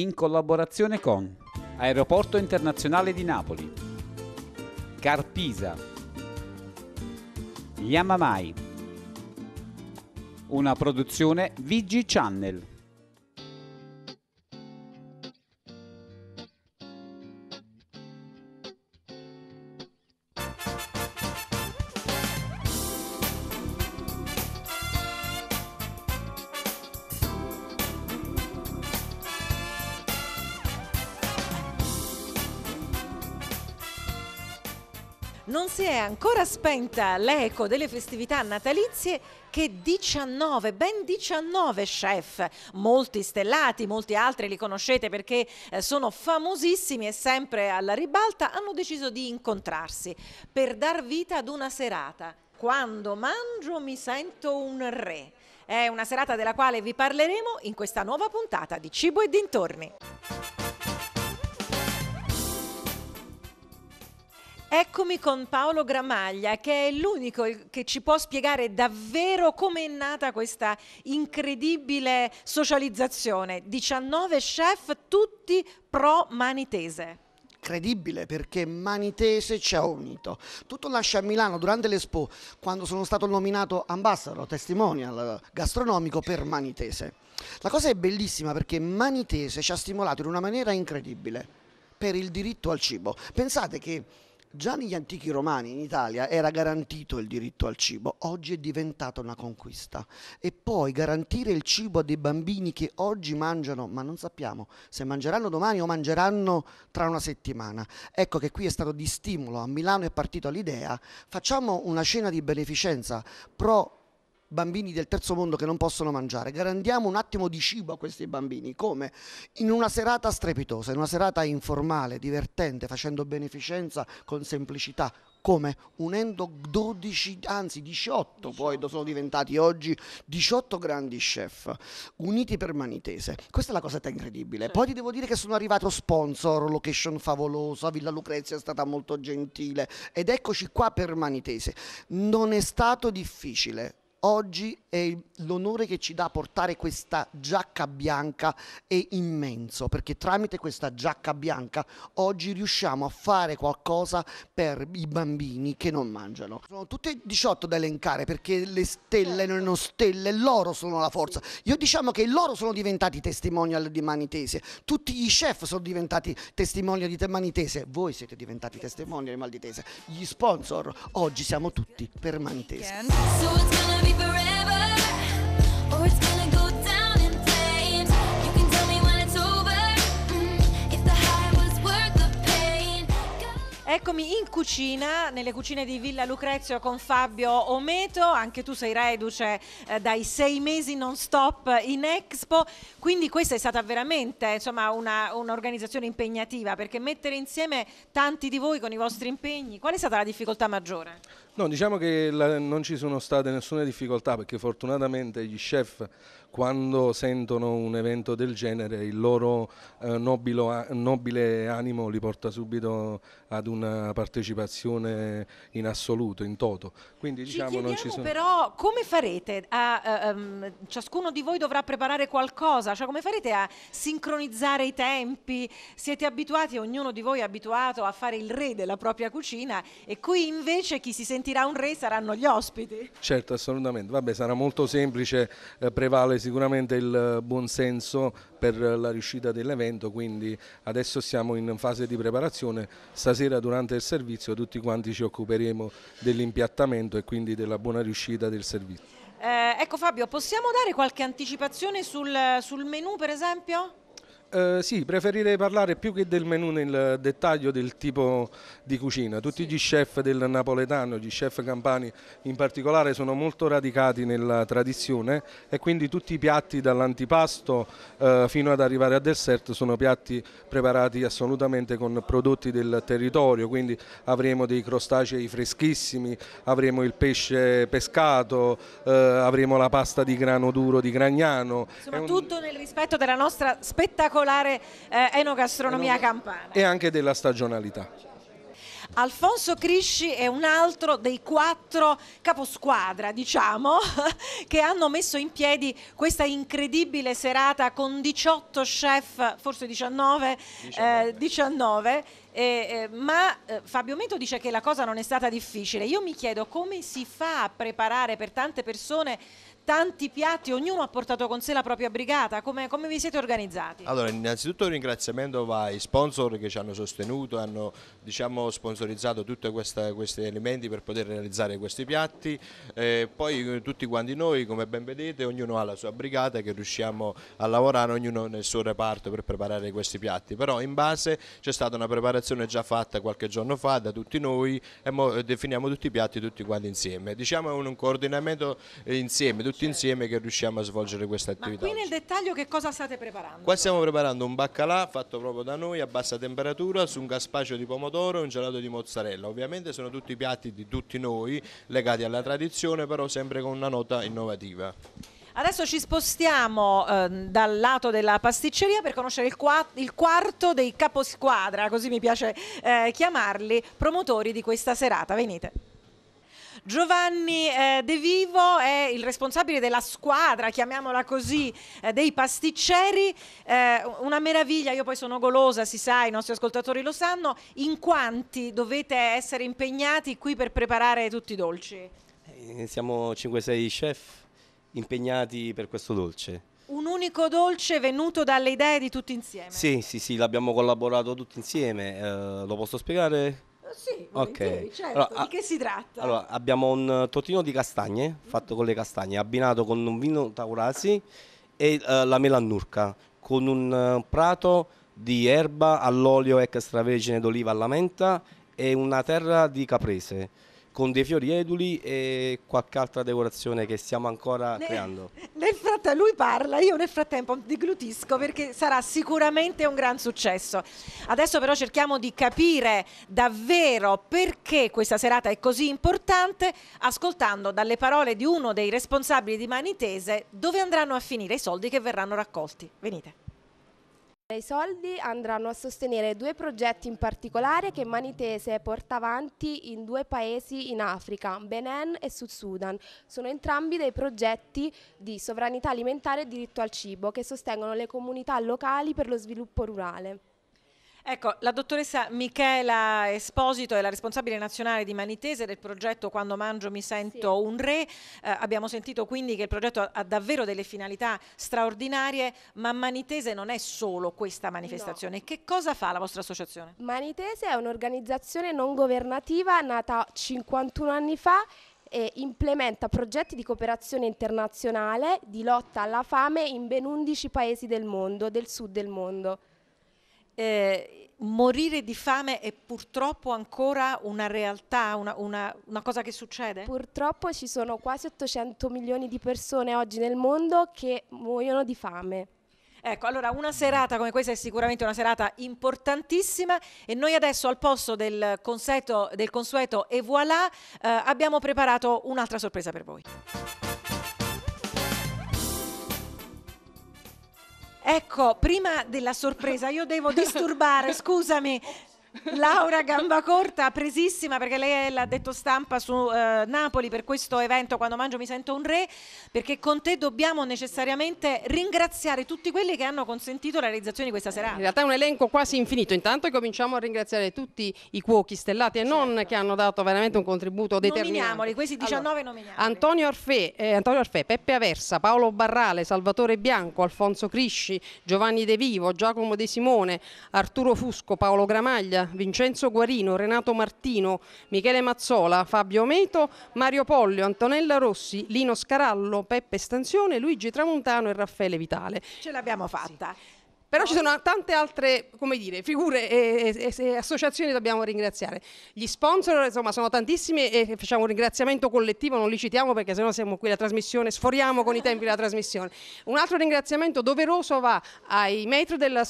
in collaborazione con Aeroporto Internazionale di Napoli, Carpisa, Yamamai, una produzione VG Channel. non si è ancora spenta l'eco delle festività natalizie che 19, ben 19 chef, molti stellati, molti altri li conoscete perché eh, sono famosissimi e sempre alla ribalta, hanno deciso di incontrarsi per dar vita ad una serata. Quando mangio mi sento un re. È una serata della quale vi parleremo in questa nuova puntata di Cibo e dintorni. Eccomi con Paolo Gramaglia, che è l'unico che ci può spiegare davvero come è nata questa incredibile socializzazione. 19 chef, tutti pro manitese incredibile perché Manitese ci ha unito. Tutto nasce a Milano durante l'Expo quando sono stato nominato ambassador, testimonial gastronomico per Manitese. La cosa è bellissima perché Manitese ci ha stimolato in una maniera incredibile per il diritto al cibo. Pensate che Già negli antichi romani in Italia era garantito il diritto al cibo, oggi è diventata una conquista. E poi garantire il cibo a dei bambini che oggi mangiano, ma non sappiamo se mangeranno domani o mangeranno tra una settimana. Ecco che qui è stato di stimolo, a Milano è partita l'idea, facciamo una cena di beneficenza pro bambini del terzo mondo che non possono mangiare, garantiamo un attimo di cibo a questi bambini, come in una serata strepitosa, in una serata informale, divertente, facendo beneficenza con semplicità, come unendo 12, anzi 18, 18, poi sono diventati oggi 18 grandi chef, uniti per Manitese. Questa è la cosa incredibile. Certo. Poi ti devo dire che sono arrivato sponsor, location favolosa, Villa Lucrezia è stata molto gentile ed eccoci qua per Manitese. Non è stato difficile Oggi è l'onore che ci dà portare questa giacca bianca è immenso, perché tramite questa giacca bianca oggi riusciamo a fare qualcosa per i bambini che non mangiano. Sono tutte 18 da elencare perché le stelle non sono stelle, loro sono la forza. Io diciamo che loro sono diventati testimonial di Manitese, tutti gli chef sono diventati testimonial di Manitese, voi siete diventati testimonial di Maltese, gli sponsor, oggi siamo tutti per Manitese. So cucina, nelle cucine di Villa Lucrezio con Fabio Ometo, anche tu sei reduce eh, dai sei mesi non stop in Expo, quindi questa è stata veramente insomma, una, un'organizzazione impegnativa perché mettere insieme tanti di voi con i vostri impegni, qual è stata la difficoltà maggiore? No, diciamo che la, non ci sono state nessuna difficoltà perché fortunatamente gli chef quando sentono un evento del genere il loro eh, nobilo, nobile animo li porta subito ad una partecipazione in assoluto, in toto. Quindi diciamo non ci sono... però come farete? A, a, um, ciascuno di voi dovrà preparare qualcosa, cioè come farete a sincronizzare i tempi? Siete abituati, ognuno di voi è abituato a fare il re della propria cucina e qui invece chi si sente sentirà un re saranno gli ospiti. Certo, assolutamente. Vabbè, sarà molto semplice, eh, prevale sicuramente il eh, buonsenso per la riuscita dell'evento, quindi adesso siamo in fase di preparazione. Stasera durante il servizio tutti quanti ci occuperemo dell'impiattamento e quindi della buona riuscita del servizio. Eh, ecco Fabio, possiamo dare qualche anticipazione sul, sul menù per esempio? Eh, sì, preferirei parlare più che del menù nel dettaglio del tipo di cucina. Tutti sì. gli chef del napoletano, gli chef campani in particolare, sono molto radicati nella tradizione e quindi tutti i piatti dall'antipasto eh, fino ad arrivare al dessert sono piatti preparati assolutamente con prodotti del territorio, quindi avremo dei crostacei freschissimi, avremo il pesce pescato, eh, avremo la pasta di grano duro di Gragnano. Insomma, un... tutto nel rispetto della nostra spettacolare spettacolare eh, enogastronomia campana. E anche della stagionalità. Alfonso Crisci è un altro dei quattro caposquadra, diciamo, che hanno messo in piedi questa incredibile serata con 18 chef, forse 19, 19. Eh, 19 eh, eh, ma eh, Fabio Meto dice che la cosa non è stata difficile. Io mi chiedo come si fa a preparare per tante persone tanti piatti, ognuno ha portato con sé la propria brigata, come, come vi siete organizzati? Allora innanzitutto un ringraziamento va ai sponsor che ci hanno sostenuto, hanno diciamo, sponsorizzato tutti questi elementi per poter realizzare questi piatti, eh, poi eh, tutti quanti noi come ben vedete ognuno ha la sua brigata che riusciamo a lavorare ognuno nel suo reparto per preparare questi piatti, però in base c'è stata una preparazione già fatta qualche giorno fa da tutti noi e eh, definiamo tutti i piatti tutti quanti insieme, diciamo è un coordinamento eh, insieme, tutti tutti certo. insieme che riusciamo a svolgere questa attività. Ma qui nel dettaglio che cosa state preparando? Qua stiamo preparando un baccalà fatto proprio da noi a bassa temperatura su un gaspaccio di pomodoro e un gelato di mozzarella. Ovviamente sono tutti piatti di tutti noi legati alla tradizione però sempre con una nota innovativa. Adesso ci spostiamo eh, dal lato della pasticceria per conoscere il, qua il quarto dei caposquadra, così mi piace eh, chiamarli, promotori di questa serata. Venite. Giovanni eh, De Vivo è il responsabile della squadra, chiamiamola così, eh, dei pasticceri. Eh, una meraviglia, io poi sono golosa, si sa, i nostri ascoltatori lo sanno. In quanti dovete essere impegnati qui per preparare tutti i dolci? Siamo 5-6 chef impegnati per questo dolce. Un unico dolce venuto dalle idee di tutti insieme? Sì, sì, sì, l'abbiamo collaborato tutti insieme. lo posso spiegare? sì, ok. Certo. Allora, di ah, che si tratta? Allora, abbiamo un eh, totino di castagne mhm. fatto con le castagne, abbinato con un vino taurasi e uh, la melannurca, con un uh, prato di erba all'olio extravergine d'oliva alla menta e una terra di caprese con dei fiori eduli e qualche altra decorazione che stiamo ancora nel, creando. Nel frattempo lui parla, io nel frattempo diglutisco perché sarà sicuramente un gran successo. Adesso però cerchiamo di capire davvero perché questa serata è così importante ascoltando dalle parole di uno dei responsabili di Manitese dove andranno a finire i soldi che verranno raccolti. Venite. I soldi andranno a sostenere due progetti in particolare che Manitese porta avanti in due paesi in Africa, Benin e Sud Sudan. Sono entrambi dei progetti di sovranità alimentare e diritto al cibo che sostengono le comunità locali per lo sviluppo rurale. Ecco, la dottoressa Michela Esposito è la responsabile nazionale di Manitese del progetto Quando mangio mi sento sì. un re. Eh, abbiamo sentito quindi che il progetto ha, davvero delle finalità straordinarie, ma Manitese non è solo questa manifestazione. No. Che cosa fa la vostra associazione? Manitese è un'organizzazione non governativa nata 51 anni fa e implementa progetti di cooperazione internazionale di lotta alla fame in ben 11 paesi del mondo, del sud del mondo. Eh, morire di fame è purtroppo ancora una realtà, una, una, una, cosa che succede? Purtroppo ci sono quasi 800 milioni di persone oggi nel mondo che muoiono di fame. Ecco, allora una serata come questa è sicuramente una serata importantissima e noi adesso al posto del, consueto, del consueto e voilà eh, abbiamo preparato un'altra sorpresa per voi. Ecco, prima della sorpresa io devo disturbare, scusami. Laura Gambacorta, presissima perché lei l'ha detto stampa su eh, Napoli per questo evento Quando mangio mi sento un re, perché con te dobbiamo necessariamente ringraziare tutti quelli che hanno consentito la realizzazione di questa serata. In realtà è un elenco quasi infinito, intanto cominciamo a ringraziare tutti i cuochi stellati e certo. non che hanno dato veramente un contributo determinante. Nominiamoli, questi 19 allora, nominiamoli. Antonio Orfè, eh, Antonio Orfè, Peppe Aversa, Paolo Barrale, Salvatore Bianco, Alfonso Crisci, Giovanni De Vivo, Giacomo De Simone, Arturo Fusco, Paolo Gramaglia, Vincenzo Guarino, Renato Martino, Michele Mazzola, Fabio Meto, Mario Pollio, Antonella Rossi, Lino Scarallo, Peppe Stanzione, Luigi Tramontano e Raffaele Vitale. Ce l'abbiamo fatta. Sì. Però ci sono tante altre dire, figure e, e, e, associazioni che dobbiamo ringraziare. Gli sponsor insomma, sono tantissimi e facciamo un ringraziamento collettivo, non li citiamo perché sennò siamo qui la trasmissione, sforiamo con i tempi la trasmissione. Un altro ringraziamento doveroso va ai metro della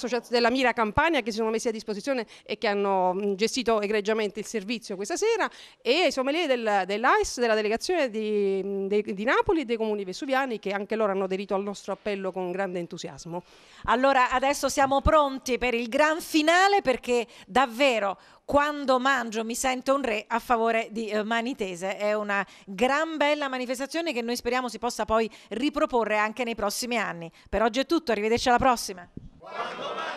Mira Campania che si sono messi a disposizione e che hanno gestito egregiamente il servizio questa sera e ai sommelier del, dell'AIS, della delegazione di, di, di, Napoli e dei comuni vesuviani che anche loro hanno aderito al nostro appello con grande entusiasmo. Allora adesso adesso siamo pronti per il gran finale perché davvero quando mangio mi sento un re a favore di eh, Mani Tese. È una gran bella manifestazione che noi speriamo si possa poi riproporre anche nei prossimi anni. Per oggi è tutto, arrivederci alla prossima.